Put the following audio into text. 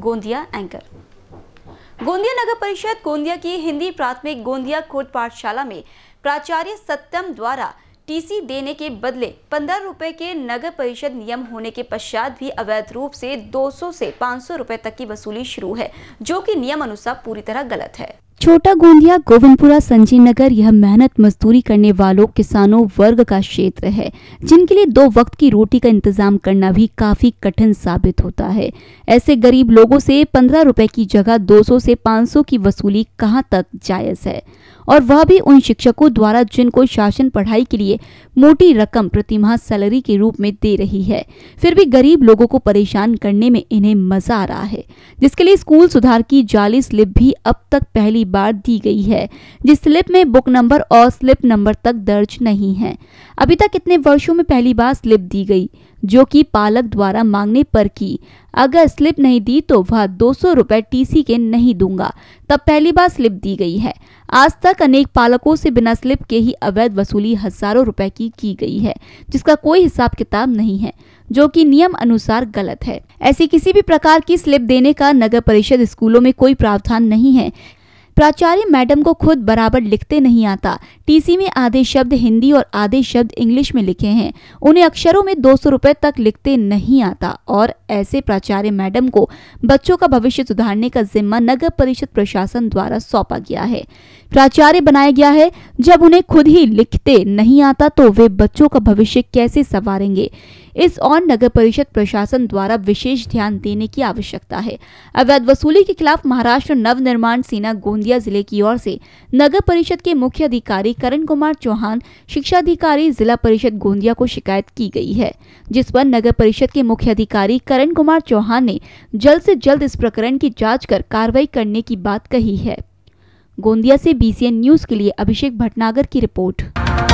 Gondia anchor Gondia नगर परिषद गोंदिया की हिंदी प्राथमिक गोंदिया खुर्द पाठशाला में प्राचार्य सत्यम द्वारा टीसी देने के बदले पंद्रह रुपए के नगर परिषद नियम होने के पश्चात भी अवैध रूप से 200 से 500 रुपए तक की वसूली शुरू है जो कि नियम अनुसार पूरी तरह गलत है छोटा गोंदिया गोविंदपुरा संजीव नगर यह मेहनत मजदूरी करने वालों किसानों वर्ग का क्षेत्र है जिनके लिए दो वक्त की रोटी का इंतजाम करना भी काफी कठिन साबित होता है ऐसे गरीब लोगों से पंद्रह रुपए की जगह 200 से 500 की वसूली कहां तक जायज है और वह भी उन शिक्षकों द्वारा जिनको शासन पढ़ाई के लिए मोटी रकम प्रतिमाह सैलरी के रूप में दे रही है फिर भी गरीब लोगों को परेशान करने में इन्हें मजा आ रहा है जिसके लिए स्कूल सुधार की जाली स्लिप भी अब तक पहली बार दी गई है जिस स्लिप में बुक नंबर और स्लिप नंबर तक दर्ज नहीं है अभी तक इतने वर्षों में पहली बार स्लिप दी गई जो कि पालक द्वारा मांगने पर की अगर स्लिप नहीं दी तो वह दो सौ टीसी के नहीं दूंगा तब पहली बार स्लिप दी गई है आज तक अनेक पालकों से बिना स्लिप के ही अवैध वसूली हजारों रुपए की की गई है जिसका कोई हिसाब किताब नहीं है जो कि नियम अनुसार गलत है ऐसी किसी भी प्रकार की स्लिप देने का नगर परिषद स्कूलों में कोई प्रावधान नहीं है प्राचार्य मैडम को खुद बराबर लिखते नहीं आता टीसी में आधे शब्द हिंदी और आधे शब्द इंग्लिश में लिखे हैं उन्हें अक्षरों में दो सौ रुपए तक लिखते नहीं आता और ऐसे प्राचार्य मैडम को बच्चों का भविष्य सुधारने का जिम्मा नगर परिषद प्रशासन द्वारा सौंपा गया है प्राचार्य बनाया गया है जब उन्हें खुद ही लिखते नहीं आता तो वे बच्चों का भविष्य कैसे संवारेंगे इस और नगर परिषद प्रशासन द्वारा विशेष ध्यान देने की आवश्यकता है अवैध वसूली के खिलाफ महाराष्ट्र नव निर्माण सेना गोंदिया गोंदिया जिले की ओर से नगर परिषद के मुख्य अधिकारी करण कुमार चौहान शिक्षा अधिकारी जिला परिषद गोंदिया को शिकायत की गई है जिस पर नगर परिषद के मुख्य अधिकारी करण कुमार चौहान ने जल्द से जल्द इस प्रकरण की जाँच कर कार्रवाई करने की बात कही है गोंदिया से बीसीएन न्यूज के लिए अभिषेक भटनागर की रिपोर्ट